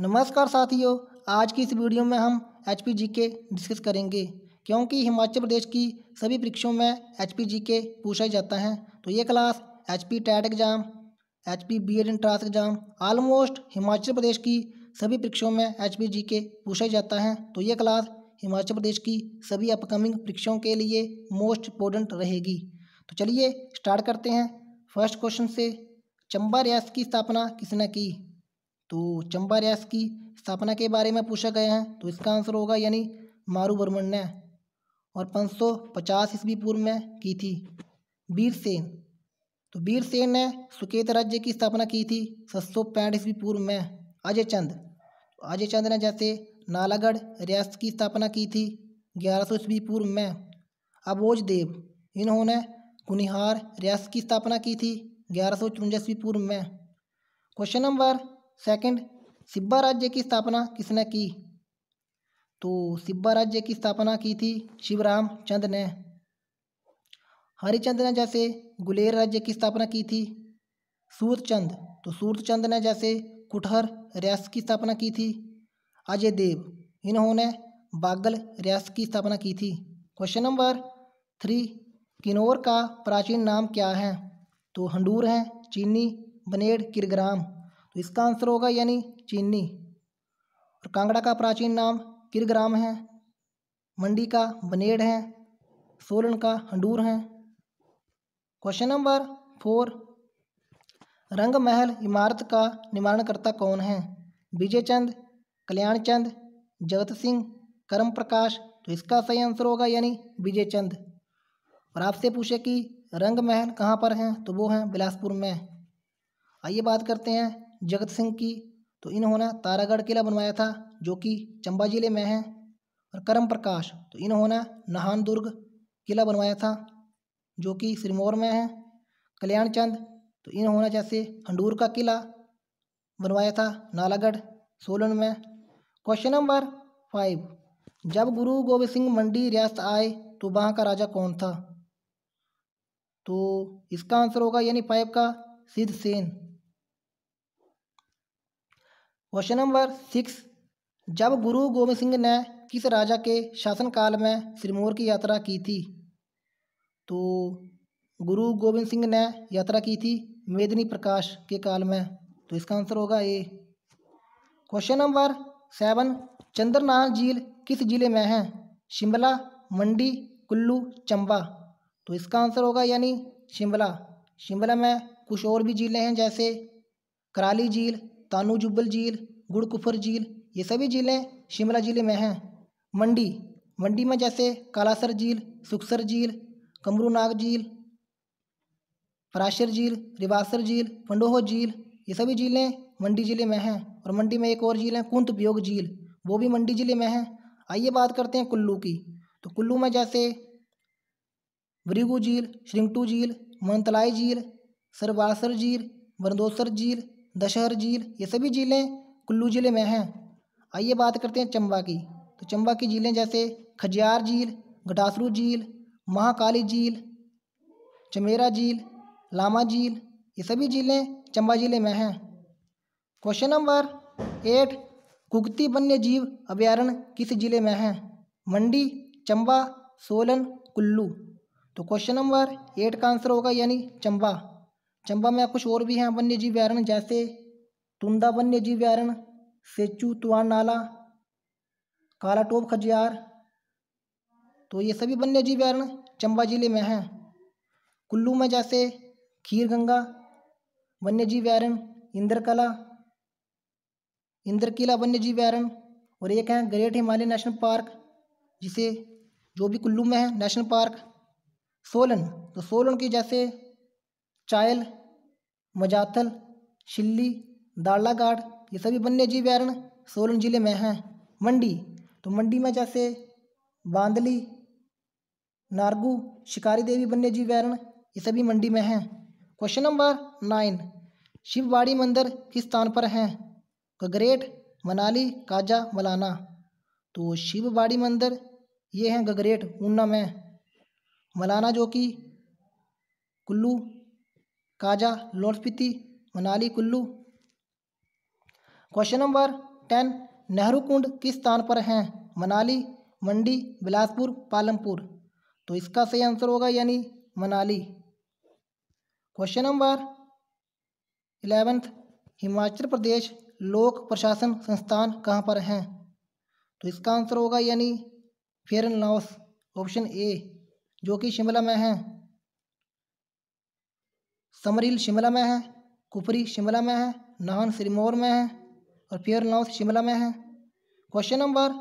नमस्कार साथियों आज की इस वीडियो में हम एच पी जी के डिस्कस करेंगे क्योंकि हिमाचल प्रदेश की सभी परीक्षाओं में एच पी जी के पूछा जाता है तो ये class H P TET exam H P B Ed entrance exam almost Himachal Pradesh की सभी परीक्षाओं में एच पी जी के पूछा जाता है तो ये क्लास हिमाचल प्रदेश की सभी अपकमिंग परीक्षाओं के लिए मोस्ट इम्पोर्टेंट रहेगी तो चलिए स्टार्ट करते हैं फर्स्ट क्वेश्चन से चंबा रियासत की स्थापना किसने की तो चंबा रियास की स्थापना के बारे में पूछा गया है तो इसका आंसर होगा यानी मारू वर्मन ने और 550 ईस्वी पूर्व में की थी वीरसेन तो बीरसेन ने सुकेत राज्य की स्थापना की थी सात सौ पैंठ ईस्वी पूर्व में अजय चंद तो अजय चंद ने जैसे नालागढ़ रियासत की स्थापना की थी ग्यारह सौ ईस्वी पूर्व में अबोज देव इन्होंने कुनिहार रियासत की स्थापना की थी ग्यारह सौ चुरंजा ईस्वी पूर्व में क्वेश्चन नंबर सेकंड सिब्बा राज्य की स्थापना किसने की तो सिब्बा राज्य की स्थापना की थी शिवराम चंद ने हरिचंद ने जैसे गुलेर राज्य की स्थापना की थी सूरचंद तो सूरचंद ने जैसे कुठहर रियास की स्थापना की थी अजय देव इन्होंने बागल रियास की स्थापना की थी क्वेश्चन नंबर थ्री किन्नौर का प्राचीन नाम क्या है तो हंडूर है चीनी बनेड़ किरग्राम तो इसका आंसर होगा यानी चीनी और कांगड़ा का प्राचीन नाम किरग्राम है मंडी का बनेड़ है सोलन का हंडूर है क्वेश्चन नंबर फोर रंग महल इमारत का निर्माणकर्ता कौन है विजय चंद कल्याण चंद जगत सिंह करम प्रकाश तो इसका सही आंसर होगा यानी विजय चंद और आपसे पूछे कि रंग महल कहाँ पर हैं तो वो हैं बिलासपुर में आइए बात करते हैं जगत सिंह की तो इन्होंने तारागढ़ किला बनवाया था जो कि चंबा जिले में है और करम प्रकाश तो इन्होंने नहान दुर्ग किला बनवाया था जो कि सिरमौर में है कल्याण चंद तो इन्होंने जैसे हंडूर का किला बनवाया था नालागढ़ सोलन में क्वेश्चन नंबर फाइव जब गुरु गोविंद सिंह मंडी रियासत आए तो वहाँ का राजा कौन था तो इसका आंसर होगा यानी फाइव का सिद्ध सेन क्वेश्चन नंबर सिक्स जब गुरु गोविंद सिंह ने किस राजा के शासनकाल में सिरमौर की यात्रा की थी तो गुरु गोविंद सिंह ने यात्रा की थी मेदिनी प्रकाश के काल में तो इसका आंसर होगा A question number seven Chandranal झील किस जिले में है शिमला मंडी कुल्लू चंबा तो इसका आंसर होगा यानी शिमला शिमला में कुछ और भी झीलें हैं जैसे कराली झील तानू जुब्बल झील गुड़कुफर झील ये सभी झीलें शिमला ज़िले में हैं मंडी मंडी में जैसे कालासर झील सुखसर झील कमरूनाग झील पराशर झील रिवासर झील पंडोह झील ये सभी झीलें मंडी ज़िले में हैं और मंडी में एक और झील है कुंत उपयोग झील वो भी मंडी ज़िले में है आइए बात करते हैं कुल्लू की तो कुल्लू में जैसे वरिगू झील श्रिंगटू झील मंतलाई झील सरवासर झील बरदोसर झील दशहर झील ये सभी झीलें कुल्लू ज़िले में हैं आइए बात करते हैं चंबा की तो चंबा की झीलें जैसे खजियार झील घटासरू झील महाकाली झील चमेरा झील लामा झील ये सभी झीलें चंबा ज़िले में हैं क्वेश्चन नंबर एट कुगती वन्य जीव अभ्यारण्य किस जिले में है मंडी चंबा सोलन कुल्लू तो क्वेश्चन नंबर एट का आंसर होगा यानी चंबा चंबा में कुछ और भी हैं वन्य जीव अरण्य जैसे तुंदा वन्य जीव अरण्य सेचू तुआन नाला काला टोप खजियार तो ये सभी वन्य जीव अरण्य चंबा जिले में हैं कुल्लू में जैसे खीर गंगा वन्य जीव अरण्य इंद्रकला इंद्रकिला वन्य जीव अरण्य और एक है ग्रेट हिमालय नेशनल पार्क जिसे जो भी कुल्लू में है नेशनल पार्क सोलन तो सोलन की जैसे चायल मजाथल शिल्ली दाड़लाघाट ये सभी वन्य जीव व्यारण सोलन जिले में हैं मंडी तो मंडी में जैसे बांदली नारगू शिकारी देवी वन्य जीव अरण्य ये सभी मंडी में हैं क्वेश्चन नंबर नाइन शिववाड़ी मंदिर किस स्थान पर हैं गगरेट मनाली काजा मलाना तो शिववाड़ी मंदिर ये हैं गगरेट ऊना में मलाना जो कि कुल्लू काजा लॉर्ड Spiti Manali Kullu question number ten Nehru Kund किस स्थान पर हैं मनाली मंडी बिलासपुर पालमपुर तो इसका सही आंसर होगा यानी Manali question number eleventh Himachal Pradesh लोक प्रशासन संस्थान कहाँ पर हैं तो इसका आंसर होगा यानी फेरन लाउस ऑप्शन ए जो कि शिमला में है समरील शिमला में है कुपरी शिमला में है नाहन सिरमौर में है और पियर नाउस शिमला में है क्वेश्चन नंबर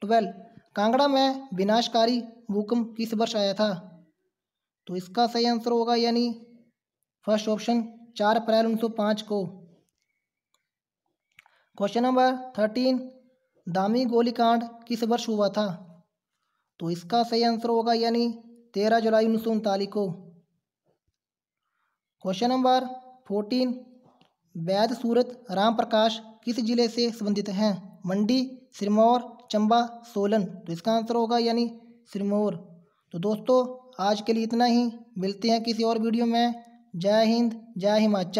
ट्वेल्व कांगड़ा में विनाशकारी भूकंप किस वर्ष आया था तो इसका सही आंसर होगा यानी फर्स्ट ऑप्शन चार अप्रैल उन्नीस सौ पाँच को क्वेश्चन नंबर थर्टीन दामी गोलीकांड किस वर्ष हुआ था तो इसका सही आंसर होगा यानी तेरह जुलाई उन्नीस सौ को question number fourteen Vaid Surat Ram Prakash किस जिले से संबंधित हैं मंडी सिरमौर चंबा सोलन तो इसका आंसर होगा यानी सिरमौर तो दोस्तों आज के लिए इतना ही मिलते हैं किसी और वीडियो में जय हिंद जय हिमाचल